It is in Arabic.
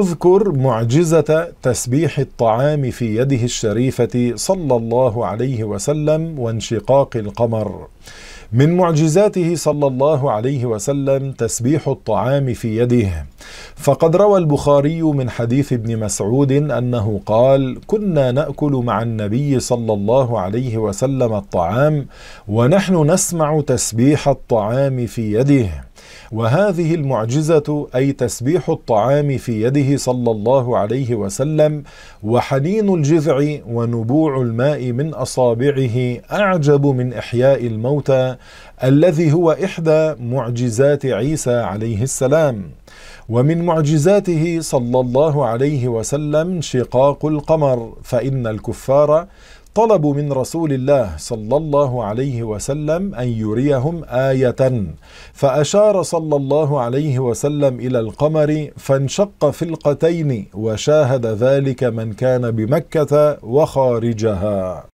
اذكر معجزة تسبيح الطعام في يده الشريفة صلى الله عليه وسلم وانشقاق القمر. من معجزاته صلى الله عليه وسلم تسبيح الطعام في يده فقد روى البخاري من حديث ابن مسعود انه قال كنا ناكل مع النبي صلى الله عليه وسلم الطعام ونحن نسمع تسبيح الطعام في يده وهذه المعجزة أي تسبيح الطعام في يده صلى الله عليه وسلم وحنين الجذع ونبوع الماء من أصابعه أعجب من إحياء الموتى الذي هو إحدى معجزات عيسى عليه السلام ومن معجزاته صلى الله عليه وسلم شقاق القمر فإن الكفار طلبوا من رسول الله صلى الله عليه وسلم أن يريهم آية فأشار صلى الله عليه وسلم إلى القمر فانشق فلقتين وشاهد ذلك من كان بمكة وخارجها